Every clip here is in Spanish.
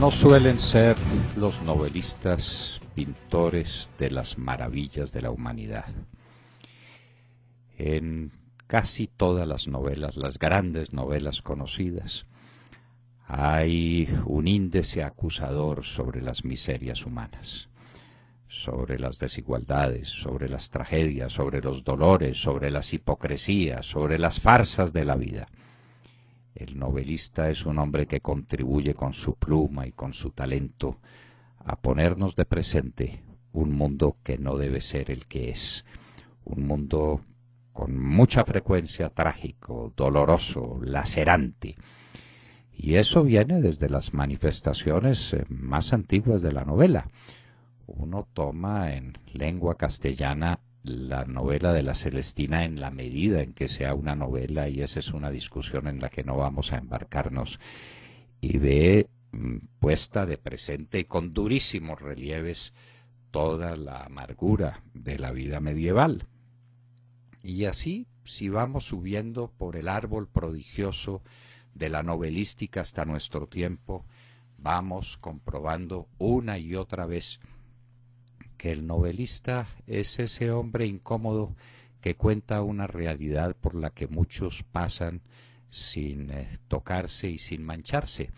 no suelen ser los novelistas pintores de las maravillas de la humanidad. En casi todas las novelas, las grandes novelas conocidas, hay un índice acusador sobre las miserias humanas, sobre las desigualdades, sobre las tragedias, sobre los dolores, sobre las hipocresías, sobre las farsas de la vida. El novelista es un hombre que contribuye con su pluma y con su talento a ponernos de presente un mundo que no debe ser el que es, un mundo con mucha frecuencia trágico, doloroso, lacerante. Y eso viene desde las manifestaciones eh, más antiguas de la novela. Uno toma en lengua castellana la novela de la Celestina en la medida en que sea una novela, y esa es una discusión en la que no vamos a embarcarnos, y ve mm, puesta de presente y con durísimos relieves toda la amargura de la vida medieval. Y así, si vamos subiendo por el árbol prodigioso de la novelística hasta nuestro tiempo, vamos comprobando una y otra vez que el novelista es ese hombre incómodo que cuenta una realidad por la que muchos pasan sin eh, tocarse y sin mancharse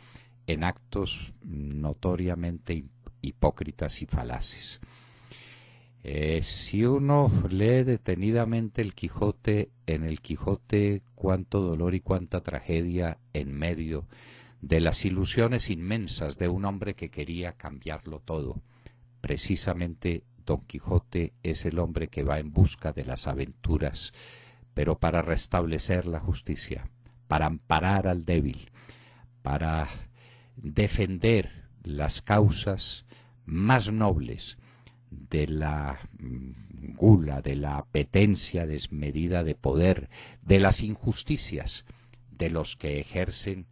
en actos notoriamente hipócritas y falaces. Eh, si uno lee detenidamente el Quijote, en el Quijote cuánto dolor y cuánta tragedia en medio de las ilusiones inmensas de un hombre que quería cambiarlo todo Precisamente Don Quijote es el hombre que va en busca de las aventuras, pero para restablecer la justicia, para amparar al débil, para defender las causas más nobles de la mm, gula, de la apetencia desmedida de poder, de las injusticias de los que ejercen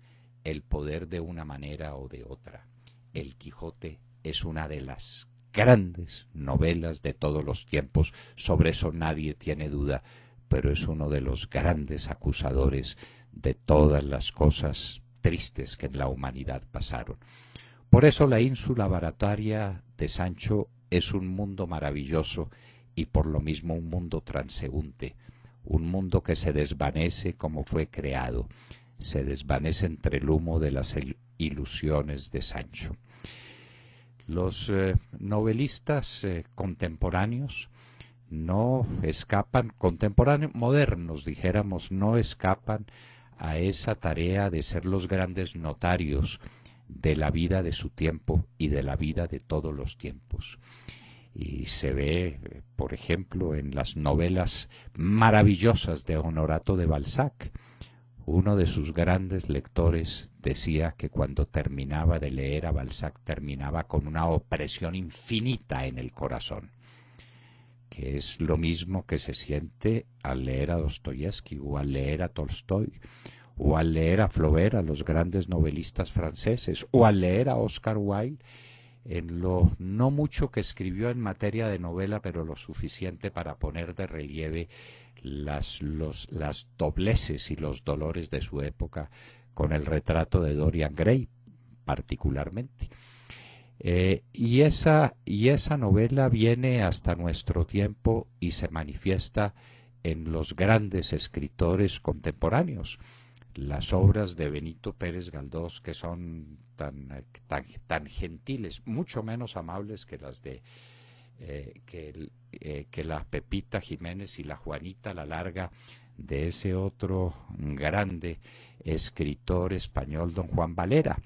el poder de una manera o de otra. El Quijote es una de las grandes novelas de todos los tiempos, sobre eso nadie tiene duda, pero es uno de los grandes acusadores de todas las cosas tristes que en la humanidad pasaron. Por eso la ínsula barataria de Sancho es un mundo maravilloso y por lo mismo un mundo transeúnte, un mundo que se desvanece como fue creado, se desvanece entre el humo de las ilusiones de Sancho. Los eh, novelistas eh, contemporáneos no escapan, contemporáneos modernos, dijéramos, no escapan a esa tarea de ser los grandes notarios de la vida de su tiempo y de la vida de todos los tiempos. Y se ve, eh, por ejemplo, en las novelas maravillosas de Honorato de Balzac, uno de sus grandes lectores decía que cuando terminaba de leer a Balzac terminaba con una opresión infinita en el corazón, que es lo mismo que se siente al leer a Dostoyevsky o al leer a Tolstoy o al leer a Flaubert, a los grandes novelistas franceses, o al leer a Oscar Wilde en lo no mucho que escribió en materia de novela, pero lo suficiente para poner de relieve las, dobleces y los dolores de su época con el retrato de Dorian Gray, particularmente. Eh, y, esa, y esa novela viene hasta nuestro tiempo y se manifiesta en los grandes escritores contemporáneos las obras de Benito Pérez Galdós, que son tan, tan, gentiles, mucho menos amables que las de eh, que, eh, Pepita Jiménez y la Juanita la Larga de ese otro grande escritor español, don Juan Valera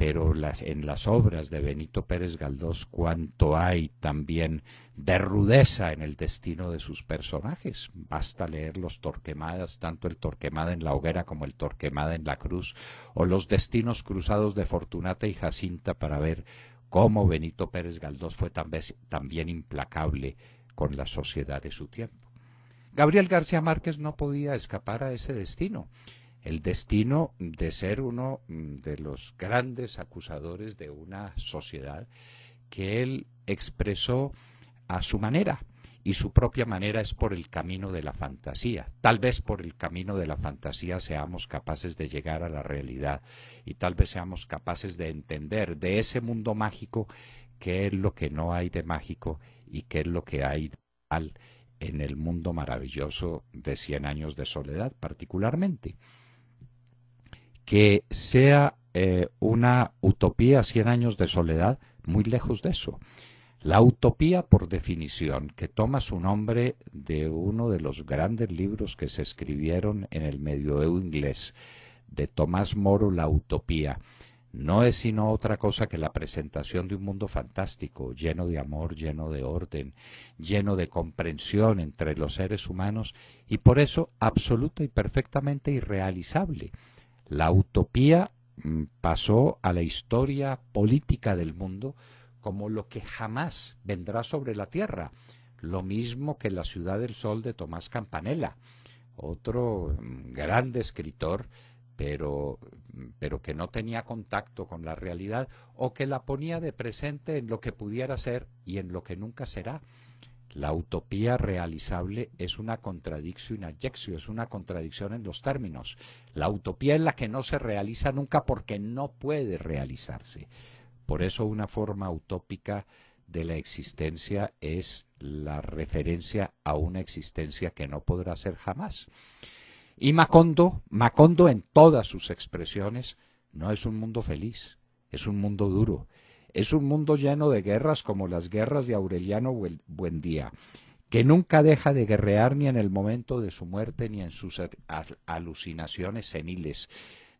pero las, en las obras de Benito Pérez Galdós cuánto hay también de rudeza en el destino de sus personajes. Basta leer los Torquemadas, tanto el Torquemada en la hoguera como el Torquemada en la cruz, o los destinos cruzados de Fortunata y Jacinta para ver cómo Benito Pérez Galdós fue también implacable con la sociedad de su tiempo. Gabriel García Márquez no podía escapar a ese destino el destino de ser uno mm, de los grandes acusadores de una sociedad que él expresó a su manera y su propia manera es por el camino de la fantasía. Tal vez por el camino de la fantasía seamos capaces de llegar a la realidad y tal vez seamos capaces de entender de ese mundo mágico qué es lo que no hay de mágico y qué es lo que hay de en el mundo maravilloso de Cien años de soledad particularmente que sea eh, una utopía cien años de soledad, muy lejos de eso. La utopía, por definición, que toma su nombre de uno de los grandes libros que se escribieron en el medioevo inglés, de Tomás Moro, La Utopía, no es sino otra cosa que la presentación de un mundo fantástico, lleno de amor, lleno de orden, lleno de comprensión entre los seres humanos y por eso absoluta y perfectamente irrealizable la utopía mm, pasó a la historia política del mundo como lo que jamás vendrá sobre la Tierra, lo mismo que la Ciudad del Sol de Tomás Campanella, otro mm, gran escritor, pero, mm, pero que no tenía contacto con la realidad o que la ponía de presente en lo que pudiera ser y en lo que nunca será. La utopía realizable es una contradicción es una contradicción en los términos. La utopía es la que no se realiza nunca porque no puede realizarse. Por eso una forma utópica de la existencia es la referencia a una existencia que no podrá ser jamás. Y Macondo, Macondo en todas sus expresiones, no es un mundo feliz, es un mundo duro, es un mundo lleno de guerras como las guerras de Aureliano Buendía, que nunca deja de guerrear ni en el momento de su muerte ni en sus alucinaciones seniles.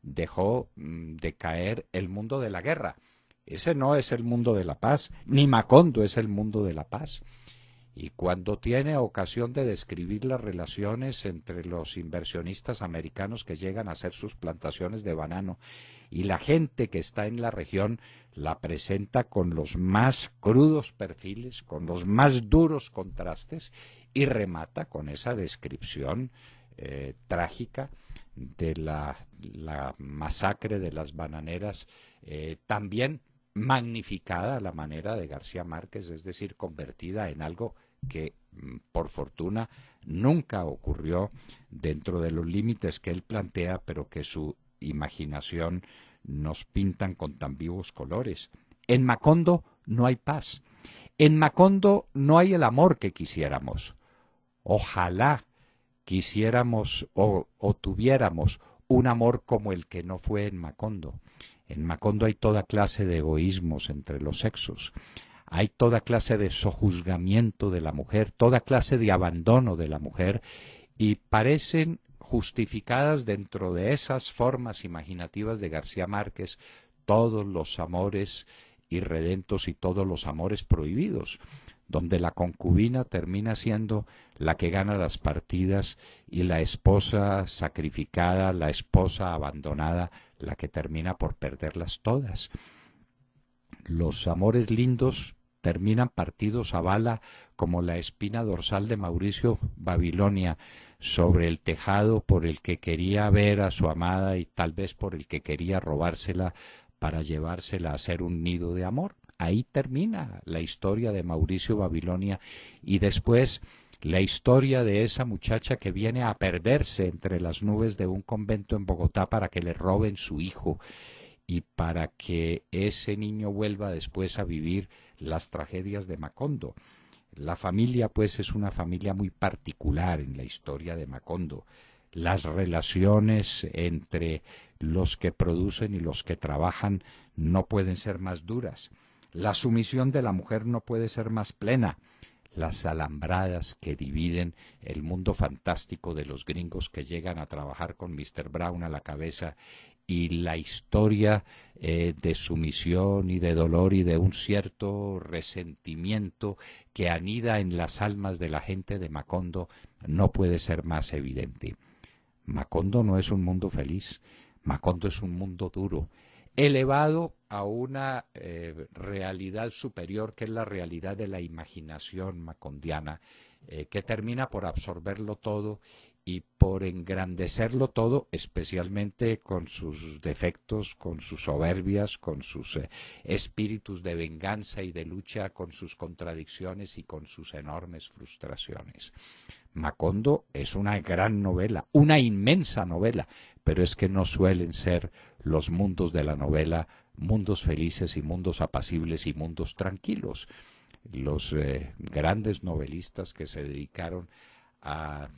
Dejó mm, de caer el mundo de la guerra. Ese no es el mundo de la paz, ni Macondo es el mundo de la paz y cuando tiene ocasión de describir las relaciones entre los inversionistas americanos que llegan a hacer sus plantaciones de banano y la gente que está en la región, la presenta con los más crudos perfiles, con los más duros contrastes y remata con esa descripción eh, trágica de la, masacre de las bananeras, eh, también magnificada la manera de García Márquez, es decir, convertida en algo que mm, por fortuna nunca ocurrió dentro de los límites que él plantea, pero que su imaginación nos pintan con tan vivos colores. En Macondo no hay paz. En Macondo no hay el amor que quisiéramos. Ojalá quisiéramos o tuviéramos un amor como el que no fue en Macondo. En Macondo hay toda clase de egoísmos entre los sexos, hay toda clase de sojuzgamiento de la mujer, toda clase de abandono de la mujer, y parecen justificadas dentro de esas formas imaginativas de García Márquez todos los amores irredentos y todos los amores prohibidos donde la concubina termina siendo la que gana las partidas y la esposa sacrificada, la esposa abandonada, la que termina por perderlas todas. Los amores lindos terminan partidos a bala como la espina dorsal de Mauricio Babilonia sobre el tejado por el que quería ver a su amada y tal vez por el que quería robársela para llevársela a ser un nido de amor ahí termina la historia de Mauricio Babilonia y después la historia de esa muchacha que viene a perderse entre las nubes de un convento en Bogotá para que le roben su hijo y para que ese niño vuelva después a vivir las tragedias de Macondo. La familia pues es una familia muy particular en la historia de Macondo. Las relaciones entre los que producen y los que trabajan no pueden ser más duras. La sumisión de la mujer no puede ser más plena. Las alambradas que dividen el mundo fantástico de los gringos que llegan a trabajar con Mr. Brown a la cabeza y la historia eh, de sumisión y de dolor y de un cierto resentimiento que anida en las almas de la gente de Macondo no puede ser más evidente. Macondo no es un mundo feliz, Macondo es un mundo duro, elevado a una eh, realidad superior que es la realidad de la imaginación macondiana, eh, que termina por absorberlo todo y por engrandecerlo todo, especialmente con sus defectos, con sus soberbias, con sus eh, espíritus de venganza y de lucha, con sus contradicciones y con sus enormes frustraciones. Macondo es una gran novela, una inmensa novela, pero es que no suelen ser los mundos de la novela mundos felices y mundos apacibles y mundos tranquilos. Los eh, grandes novelistas que se dedicaron a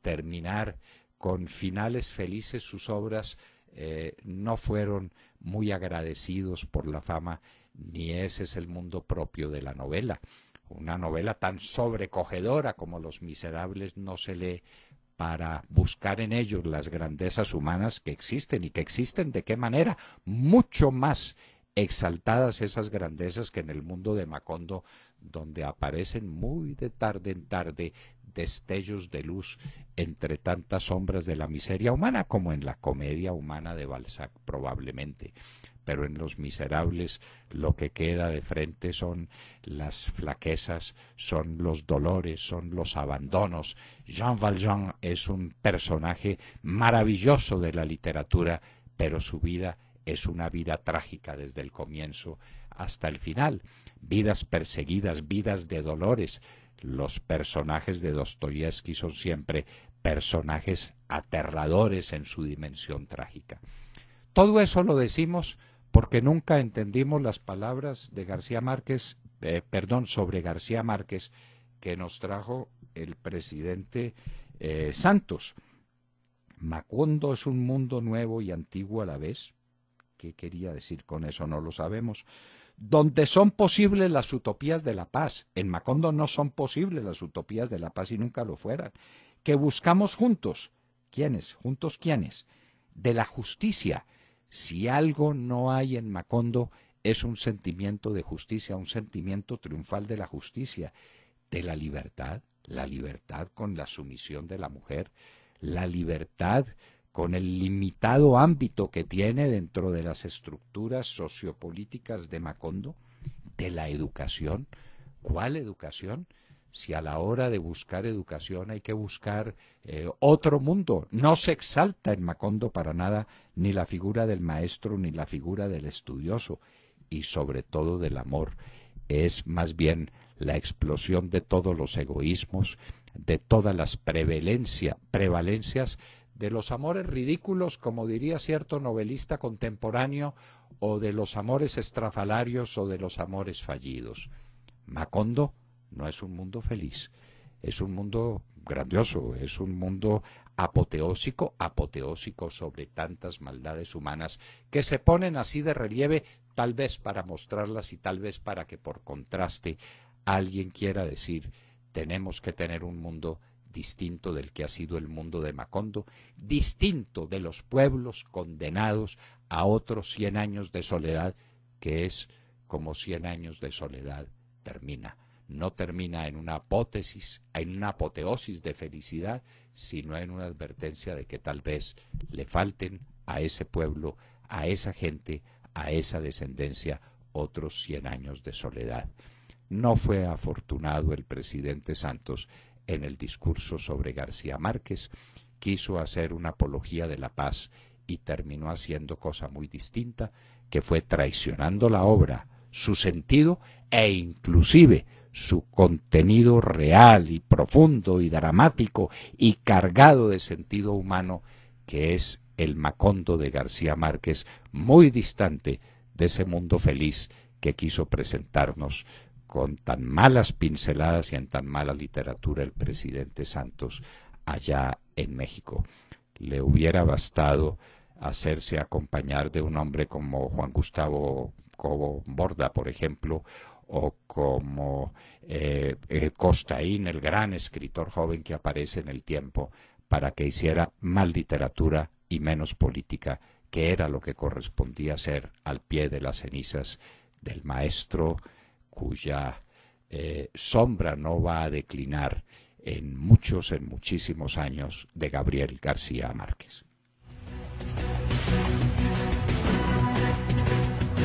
terminar con finales felices sus obras eh, no fueron muy agradecidos por la fama, ni ese es el mundo propio de la novela una novela tan sobrecogedora como Los Miserables no se lee para buscar en ellos las grandezas humanas que existen y que existen de qué manera, mucho más exaltadas esas grandezas que en el mundo de Macondo, donde aparecen muy de tarde en tarde destellos de luz entre tantas sombras de la miseria humana, como en la comedia humana de Balzac probablemente pero en Los Miserables lo que queda de frente son las flaquezas, son los dolores, son los abandonos. Jean Valjean es un personaje maravilloso de la literatura, pero su vida es una vida trágica desde el comienzo hasta el final. Vidas perseguidas, vidas de dolores. Los personajes de Dostoyevsky son siempre personajes aterradores en su dimensión trágica. Todo eso lo decimos porque nunca entendimos las palabras de García Márquez, eh, perdón, sobre García Márquez que nos trajo el presidente eh, Santos. Macondo es un mundo nuevo y antiguo a la vez. ¿Qué quería decir con eso? No lo sabemos. Donde son posibles las utopías de la paz. En Macondo no son posibles las utopías de la paz y nunca lo fueran. Que buscamos juntos. ¿Quiénes? ¿Juntos quiénes? De la justicia si algo no hay en Macondo es un sentimiento de justicia, un sentimiento triunfal de la justicia, de la libertad, la libertad con la sumisión de la mujer, la libertad con el limitado ámbito que tiene dentro de las estructuras sociopolíticas de Macondo, de la educación. ¿Cuál educación? si a la hora de buscar educación hay que buscar eh, otro mundo. No se exalta en Macondo para nada ni la figura del maestro ni la figura del estudioso y sobre todo del amor. Es más bien la explosión de todos los egoísmos, de todas las prevalencias, de los amores ridículos, como diría cierto novelista contemporáneo, o de los amores estrafalarios o de los amores fallidos. Macondo no es un mundo feliz, es un mundo grandioso, es un mundo apoteósico, apoteósico sobre tantas maldades humanas que se ponen así de relieve tal vez para mostrarlas y tal vez para que por contraste alguien quiera decir tenemos que tener un mundo distinto del que ha sido el mundo de Macondo, distinto de los pueblos condenados a otros cien años de soledad, que es como cien años de soledad termina no termina en una apótesis, en una apoteosis de felicidad, sino en una advertencia de que tal vez le falten a ese pueblo, a esa gente, a esa descendencia otros cien años de soledad. No fue afortunado el presidente Santos en el discurso sobre García Márquez, quiso hacer una apología de la paz y terminó haciendo cosa muy distinta, que fue traicionando la obra, su sentido e inclusive su contenido real y profundo y dramático y cargado de sentido humano, que es el Macondo de García Márquez, muy distante de ese mundo feliz que quiso presentarnos con tan malas pinceladas y en tan mala literatura el presidente Santos allá en México. Le hubiera bastado hacerse acompañar de un hombre como Juan Gustavo Cobo Borda, por ejemplo, o como eh, eh, Costaín, el gran escritor joven que aparece en el tiempo, para que hiciera más literatura y menos política, que era lo que correspondía ser al pie de las cenizas del maestro cuya eh, sombra no va a declinar en muchos, en muchísimos años de Gabriel García Márquez.